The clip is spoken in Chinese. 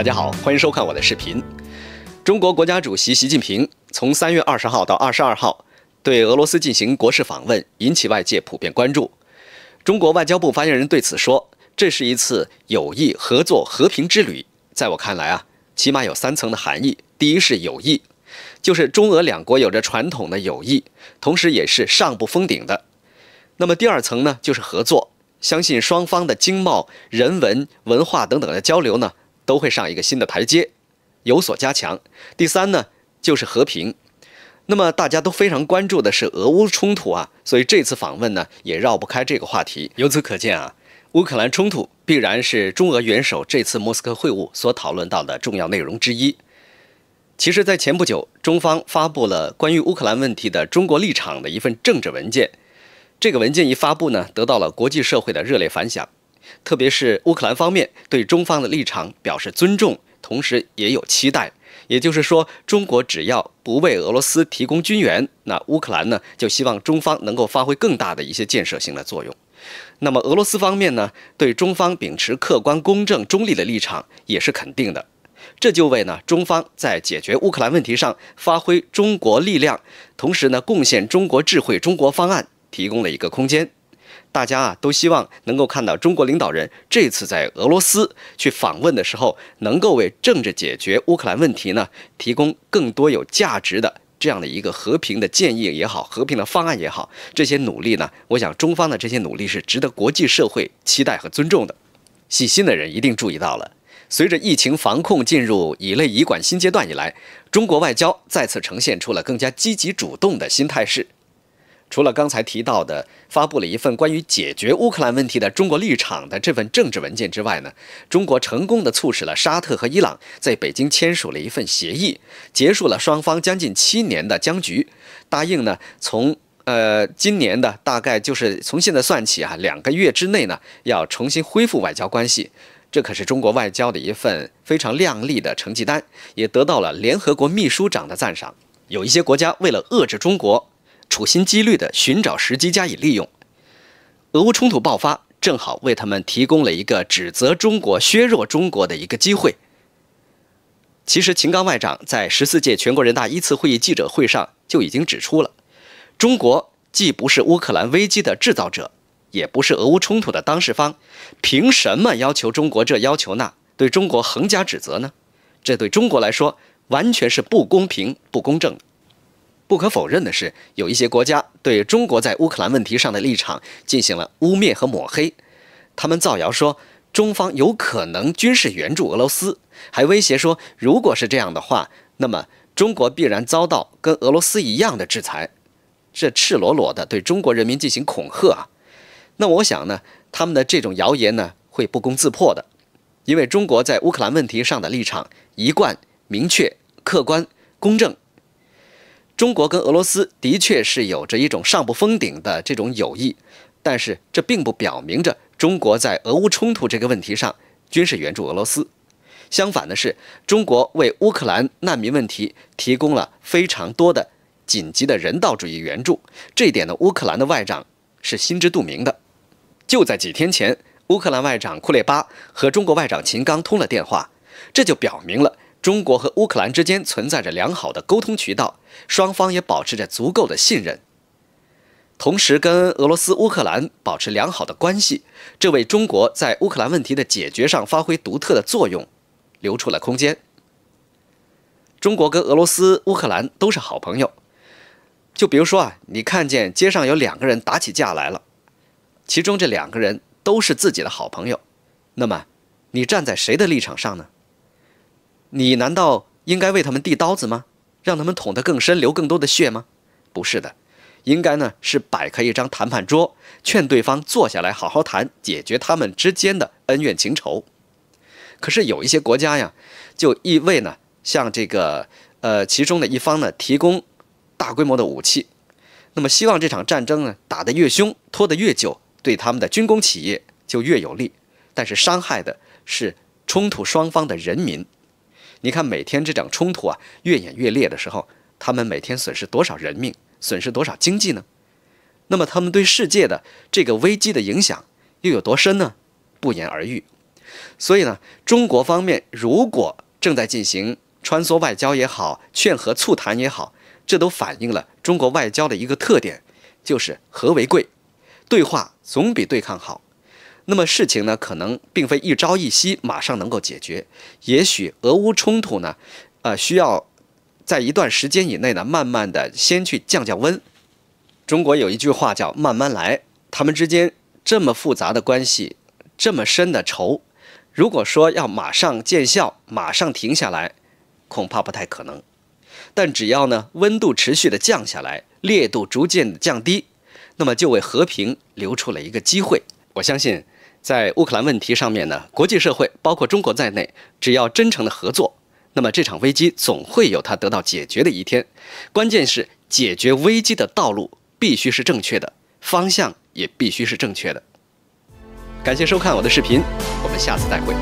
大家好，欢迎收看我的视频。中国国家主席习近平从三月二十号到二十二号对俄罗斯进行国事访问，引起外界普遍关注。中国外交部发言人对此说：“这是一次友谊、合作、和平之旅。在我看来啊，起码有三层的含义。第一是友谊，就是中俄两国有着传统的友谊，同时也是上不封顶的。那么第二层呢，就是合作，相信双方的经贸、人文、文化等等的交流呢。”都会上一个新的台阶，有所加强。第三呢，就是和平。那么大家都非常关注的是俄乌冲突啊，所以这次访问呢也绕不开这个话题。由此可见啊，乌克兰冲突必然是中俄元首这次莫斯科会晤所讨论到的重要内容之一。其实，在前不久，中方发布了关于乌克兰问题的中国立场的一份政治文件。这个文件一发布呢，得到了国际社会的热烈反响。特别是乌克兰方面对中方的立场表示尊重，同时也有期待。也就是说，中国只要不为俄罗斯提供军援，那乌克兰呢就希望中方能够发挥更大的一些建设性的作用。那么俄罗斯方面呢，对中方秉持客观、公正、中立的立场也是肯定的。这就为呢中方在解决乌克兰问题上发挥中国力量，同时呢贡献中国智慧、中国方案，提供了一个空间。大家啊，都希望能够看到中国领导人这次在俄罗斯去访问的时候，能够为政治解决乌克兰问题呢，提供更多有价值的这样的一个和平的建议也好，和平的方案也好，这些努力呢，我想中方的这些努力是值得国际社会期待和尊重的。细心的人一定注意到了，随着疫情防控进入乙类乙管新阶段以来，中国外交再次呈现出了更加积极主动的新态势。除了刚才提到的发布了一份关于解决乌克兰问题的中国立场的这份政治文件之外呢，中国成功的促使了沙特和伊朗在北京签署了一份协议，结束了双方将近七年的僵局，答应呢从呃今年的大概就是从现在算起啊两个月之内呢要重新恢复外交关系，这可是中国外交的一份非常亮丽的成绩单，也得到了联合国秘书长的赞赏。有一些国家为了遏制中国。处心积虑地寻找时机加以利用，俄乌冲突爆发正好为他们提供了一个指责中国、削弱中国的一个机会。其实，秦刚外长在十四届全国人大一次会议记者会上就已经指出了，中国既不是乌克兰危机的制造者，也不是俄乌冲突的当事方，凭什么要求中国这要求那，对中国横加指责呢？这对中国来说完全是不公平、不公正。不可否认的是，有一些国家对中国在乌克兰问题上的立场进行了污蔑和抹黑。他们造谣说中方有可能军事援助俄罗斯，还威胁说如果是这样的话，那么中国必然遭到跟俄罗斯一样的制裁。这赤裸裸的对中国人民进行恐吓。啊！那我想呢，他们的这种谣言呢会不攻自破的，因为中国在乌克兰问题上的立场一贯明确、客观、公正。中国跟俄罗斯的确是有着一种上不封顶的这种友谊，但是这并不表明着中国在俄乌冲突这个问题上军事援助俄罗斯。相反的是，中国为乌克兰难民问题提供了非常多的紧急的人道主义援助，这一点呢，乌克兰的外长是心知肚明的。就在几天前，乌克兰外长库列巴和中国外长秦刚通了电话，这就表明了。中国和乌克兰之间存在着良好的沟通渠道，双方也保持着足够的信任，同时跟俄罗斯、乌克兰保持良好的关系，这为中国在乌克兰问题的解决上发挥独特的作用，留出了空间。中国跟俄罗斯、乌克兰都是好朋友，就比如说啊，你看见街上有两个人打起架来了，其中这两个人都是自己的好朋友，那么你站在谁的立场上呢？你难道应该为他们递刀子吗？让他们捅得更深，流更多的血吗？不是的，应该呢是摆开一张谈判桌，劝对方坐下来好好谈，解决他们之间的恩怨情仇。可是有一些国家呀，就意味呢，向这个呃其中的一方呢提供大规模的武器，那么希望这场战争呢打得越凶，拖得越久，对他们的军工企业就越有利，但是伤害的是冲突双方的人民。你看，每天这场冲突啊越演越烈的时候，他们每天损失多少人命，损失多少经济呢？那么他们对世界的这个危机的影响又有多深呢？不言而喻。所以呢，中国方面如果正在进行穿梭外交也好，劝和促谈也好，这都反映了中国外交的一个特点，就是和为贵，对话总比对抗好。那么事情呢，可能并非一朝一夕马上能够解决，也许俄乌冲突呢，呃，需要在一段时间以内呢，慢慢的先去降降温。中国有一句话叫“慢慢来”，他们之间这么复杂的关系，这么深的仇，如果说要马上见效，马上停下来，恐怕不太可能。但只要呢，温度持续的降下来，烈度逐渐降低，那么就为和平留出了一个机会。我相信。在乌克兰问题上面呢，国际社会包括中国在内，只要真诚的合作，那么这场危机总会有它得到解决的一天。关键是解决危机的道路必须是正确的，方向也必须是正确的。感谢收看我的视频，我们下次再会。